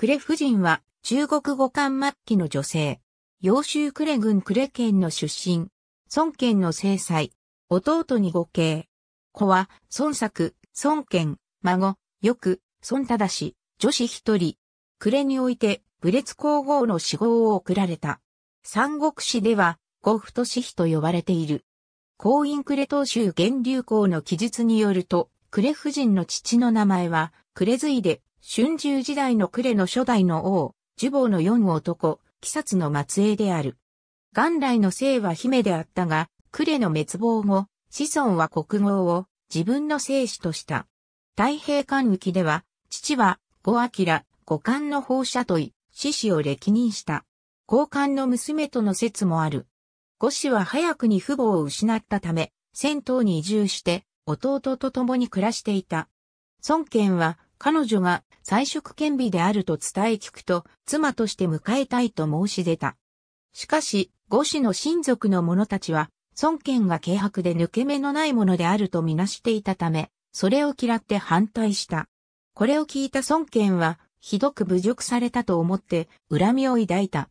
クレ夫人は中国語漢末期の女性。揚州ク軍郡レ県の出身。孫権の正妻。弟に語継。子は孫作、孫権、孫、よく、孫忠氏、女子一人。クレにおいて、武列皇后の死亡を送られた。三国志では、呉太志妃と呼ばれている。公院クレ当州源流校の記述によると、クレ夫人の父の名前は、クレ随で、春秋時代の呉の初代の王、呪坊の四男、鬼殺の末裔である。元来の姓は姫であったが、呉の滅亡後、子孫は国号を自分の姓氏とした。太平間域では、父は、五明、五冠の放射とい、獅子を歴任した。交換の娘との説もある。五子は早くに父母を失ったため、戦闘に移住して、弟と共に暮らしていた。孫権は、彼女が才色兼備であると伝え聞くと、妻として迎えたいと申し出た。しかし、五子の親族の者たちは、孫権が軽薄で抜け目のないものであるとみなしていたため、それを嫌って反対した。これを聞いた孫権は、ひどく侮辱されたと思って、恨みを抱いた。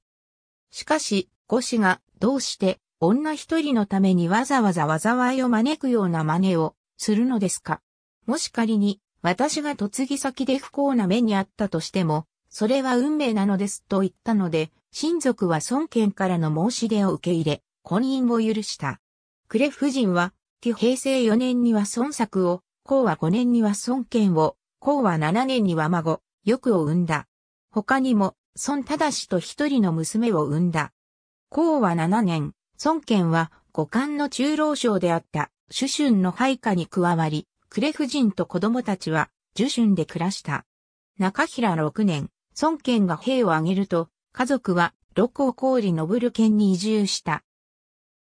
しかし、五子が、どうして、女一人のためにわざわざ災いを招くような真似を、するのですか。もし仮に、私が嫁ぎ先で不幸な目にあったとしても、それは運命なのですと言ったので、親族は孫権からの申し出を受け入れ、婚姻を許した。クレ夫人は、旧平成4年には孫作を、公は5年には孫権を、公は7年には孫、欲を産んだ。他にも、孫正と一人の娘を産んだ。公は7年、孫権は五冠の中老将であった、主春の配下に加わり、クレフ人と子供たちは、受春で暮らした。中平6年、孫権が兵を挙げると、家族は、六甲氷信県に移住した。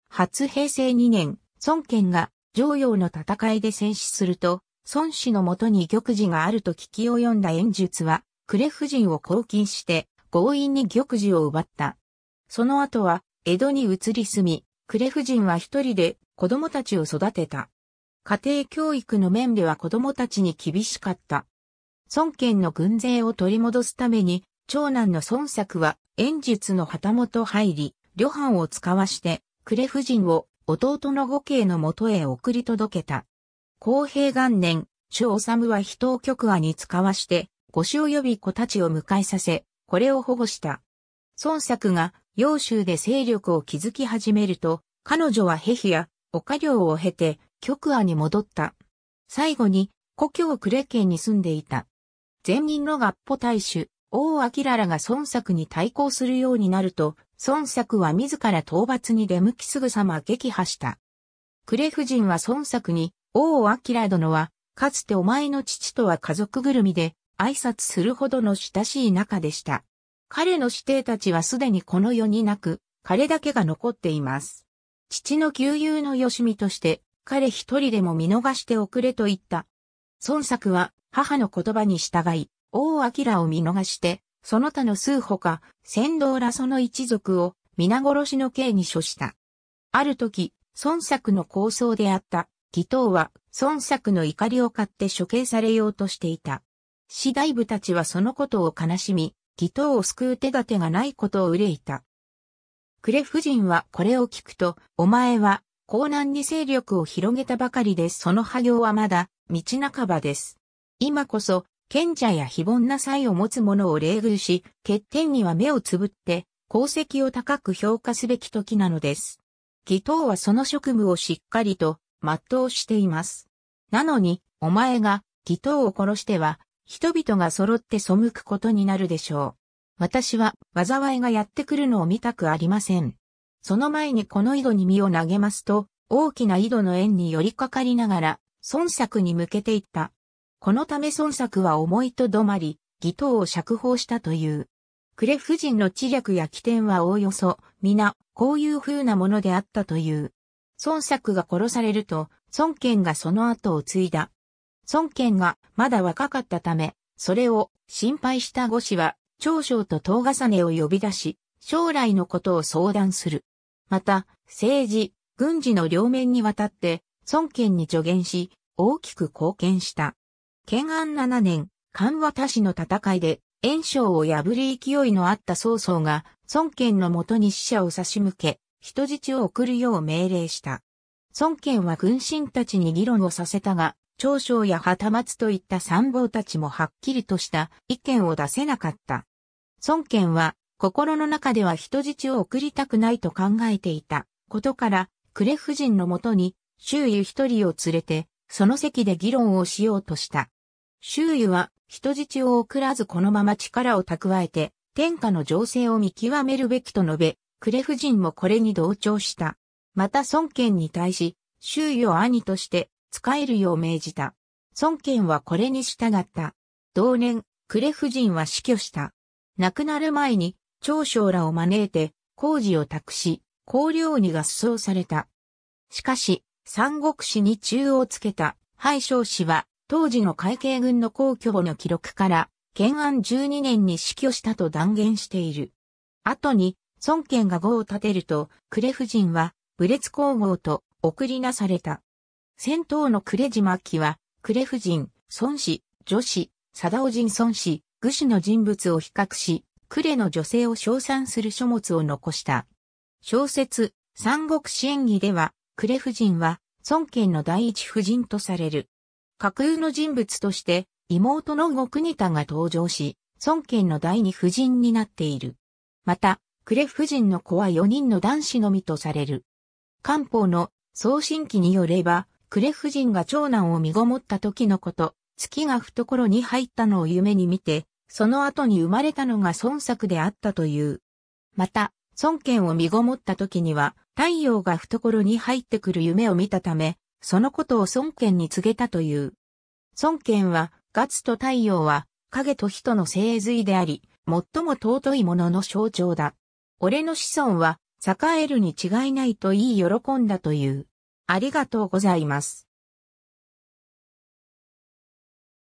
初平成2年、孫権が、常陽の戦いで戦死すると、孫子のもとに玉児があると聞き及んだ演術は、クレフ人を拘禁して、強引に玉児を奪った。その後は、江戸に移り住み、クレフ人は一人で子供たちを育てた。家庭教育の面では子供たちに厳しかった。孫権の軍勢を取り戻すために、長男の孫作は、演術の旗本入り、旅藩を使わして、レ夫人を弟の後継の元へ送り届けた。公平元年、諸治は人を極和に使わして、御子及び子たちを迎えさせ、これを保護した。孫作が、幼州で勢力を築き始めると、彼女はヘヒや、岡領を経て、極亜に戻った。最後に、故郷呉県に住んでいた。前任の合歩大主、王明らが孫作に対抗するようになると、孫作は自ら討伐に出向きすぐさま撃破した。呉夫人は孫作に、王明殿は、かつてお前の父とは家族ぐるみで、挨拶するほどの親しい仲でした。彼の子弟たちはすでにこの世になく、彼だけが残っています。父の旧友のよしみとして、彼一人でも見逃しておくれと言った。孫作は母の言葉に従い、王明を見逃して、その他の数ほか、先導らその一族を皆殺しの刑に処した。ある時、孫作の構想であった、義党は孫作の怒りを買って処刑されようとしていた。士大夫たちはそのことを悲しみ、義党を救う手立てがないことを憂いた。クレ夫人はこれを聞くと、お前は江南に勢力を広げたばかりでその波行はまだ道半ばです。今こそ、賢者や非凡な才を持つ者を冷遇し、欠点には目をつぶって、功績を高く評価すべき時なのです。義党はその職務をしっかりと全うしています。なのに、お前が義党を殺しては、人々が揃って背くことになるでしょう。私は災いがやってくるのを見たくありません。その前にこの井戸に身を投げますと、大きな井戸の縁に寄りかかりながら、孫作に向けていった。このため孫作は思いとどまり、義党を釈放したという。クレフ人の知略や起点はおおよそ、皆、こういう風なものであったという。孫作が殺されると、孫権がその後を継いだ。孫権がまだ若かったため、それを心配したご子は、長将と東重ねを呼び出し、将来のことを相談する。また、政治、軍事の両面にわたって、孫権に助言し、大きく貢献した。建安7年、関和多氏の戦いで、炎章を破り勢いのあった曹操が、孫権のもとに死者を差し向け、人質を送るよう命令した。孫権は軍神たちに議論をさせたが、長将や旗松といった参謀たちもはっきりとした意見を出せなかった。孫権は心の中では人質を送りたくないと考えていたことから、クレ夫人のもとに周囲一人を連れて、その席で議論をしようとした。周囲は人質を送らずこのまま力を蓄えて、天下の情勢を見極めるべきと述べ、クレ夫人もこれに同調した。また孫権に対し、周囲を兄として使えるよう命じた。孫権はこれに従った。同年、クレ夫人は死去した。亡くなる前に、長将らを招いて、工事を託し、公領に合奏された。しかし、三国志に中をつけた、敗将氏は、当時の海警軍の皇居の記録から、建安12年に死去したと断言している。後に、孫権が号を立てると、呉夫人は、武列皇后と送りなされた。戦闘の呉島記は、呉夫人、孫氏、女子、貞夫人孫氏、愚子の人物を比較し、クレの女性を称賛する書物を残した。小説、三国志演義では、クレ夫人は、孫権の第一夫人とされる。架空の人物として、妹の後国田が登場し、孫権の第二夫人になっている。また、クレ夫人の子は4人の男子のみとされる。官報の送信記によれば、クレ夫人が長男を身ごもった時のこと、月が懐に入ったのを夢に見て、その後に生まれたのが孫作であったという。また、孫権を身ごもった時には、太陽が懐に入ってくる夢を見たため、そのことを孫権に告げたという。孫権は、ガツと太陽は、影と人の精髄であり、最も尊いものの象徴だ。俺の子孫は、栄えるに違いないと言い喜んだという。ありがとうございます。